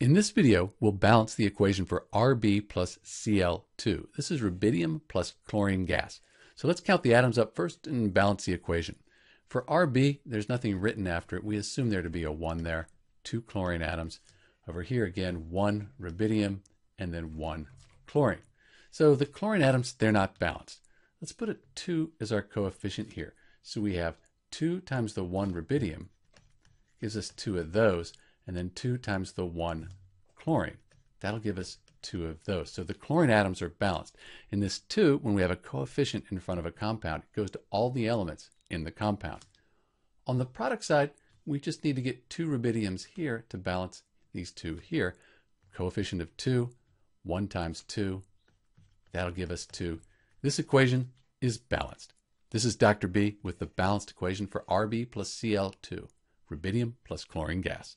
In this video, we'll balance the equation for Rb plus Cl2. This is rubidium plus chlorine gas. So let's count the atoms up first and balance the equation. For Rb, there's nothing written after it. We assume there to be a 1 there, two chlorine atoms. Over here again, one rubidium and then one chlorine. So the chlorine atoms, they're not balanced. Let's put a 2 as our coefficient here. So we have 2 times the 1 rubidium gives us two of those and then 2 times the 1 chlorine. That'll give us two of those. So the chlorine atoms are balanced. In this 2, when we have a coefficient in front of a compound, it goes to all the elements in the compound. On the product side, we just need to get two rubidiums here to balance these two here. Coefficient of 2, 1 times 2, that'll give us 2. This equation is balanced. This is Dr. B with the balanced equation for RB plus Cl2, rubidium plus chlorine gas.